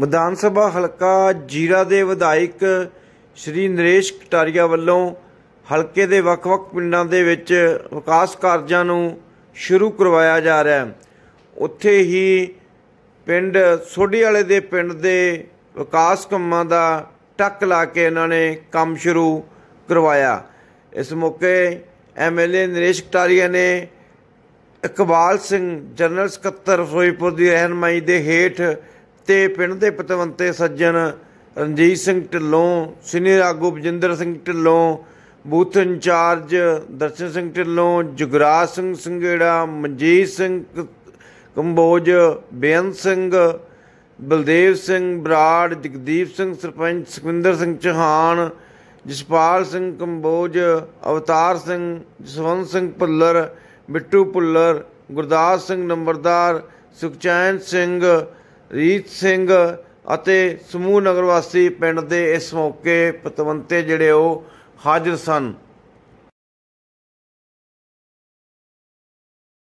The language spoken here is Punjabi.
ਵਿਧਾਨ ਸਭਾ ਹਲਕਾ ਜੀਰਾ ਦੇ ਵਿਧਾਇਕ ਸ਼੍ਰੀ ਨਰੇਸ਼ ਕਟਾਰੀਆ ਵੱਲੋਂ ਹਲਕੇ ਦੇ ਵੱਖ-ਵੱਖ ਪਿੰਡਾਂ ਦੇ ਵਿੱਚ ਵਿਕਾਸ ਕਾਰਜਾਂ ਨੂੰ ਸ਼ੁਰੂ ਕਰਵਾਇਆ ਜਾ ਰਿਹਾ ਹੈ ਉੱਥੇ ਹੀ ਪਿੰਡ ਸੋਢੀ ਵਾਲੇ ਦੇ ਪਿੰਡ ਦੇ ਵਿਕਾਸ ਕੰਮਾਂ ਦਾ ਟੱਕ ਲਾ ਕੇ ਇਹਨਾਂ ਨੇ ਕੰਮ ਸ਼ੁਰੂ ਕਰਵਾਇਆ ਇਸ ਮੌਕੇ ਐਮਐਲਏ ਨਰੇਸ਼ ਕਟਾਰੀਆ ਨੇ ਇਕਬਾਲ ਸਿੰਘ ਜਨਰਲ ਸਕੱਤਰ ਫਿਰੋਜ਼ਪੁਰ ਦੀ ਰਹਿਨਮਾਈ ਦੇ ਹੇਠ ਤੇ ਪਿੰਡ ਦੇ ਪਤਵੰਤੇ ਸੱਜਣ ਰਣਜੀਤ ਸਿੰਘ ਢਿੱਲੋਂ ਸਿਨੇ ਆਗੂ ਬਜਿੰਦਰ ਸਿੰਘ ਢਿੱਲੋਂ ਬੂਥ ਇੰਚਾਰਜ ਦਰਸ਼ਨ ਸਿੰਘ ਢਿੱਲੋਂ ਜੁਗਰਾਜ ਸਿੰਘ ਸੰਘੇੜਾ ਮਨਜੀਤ ਸਿੰਘ ਕੰਬੋਜ ਬੇਅੰਤ ਸਿੰਘ ਬਲਦੇਵ ਸਿੰਘ ਬਰਾੜ ਜਗਦੀਪ ਸਿੰਘ ਸਰਪੰਚ ਸੁਖਵਿੰਦਰ ਸਿੰਘ ਚੌਹਾਨ ਜਸਪਾਲ ਸਿੰਘ ਕੰਬੋਜ ਅਵਤਾਰ ਸਿੰਘ ਜਸਵੰਤ ਸਿੰਘ ਭੁੱਲਰ ਮਿੱਟੂ ਭੁੱਲਰ ਗੁਰਦਾਸ ਸਿੰਘ ਨੰਬਰਦਾਰ ਸੁਖਚੈਨ ਸਿੰਘ ਰੀਤ ਸਿੰਘ ਅਤੇ ਸਮੂਹ ਨਗਰ ਵਾਸੀ ਪਿੰਡ ਦੇ ਇਸ ਮੌਕੇ ਪਤਵੰਤੇ ਜਿਹੜੇ ਉਹ ਹਾਜ਼ਰ ਸਨ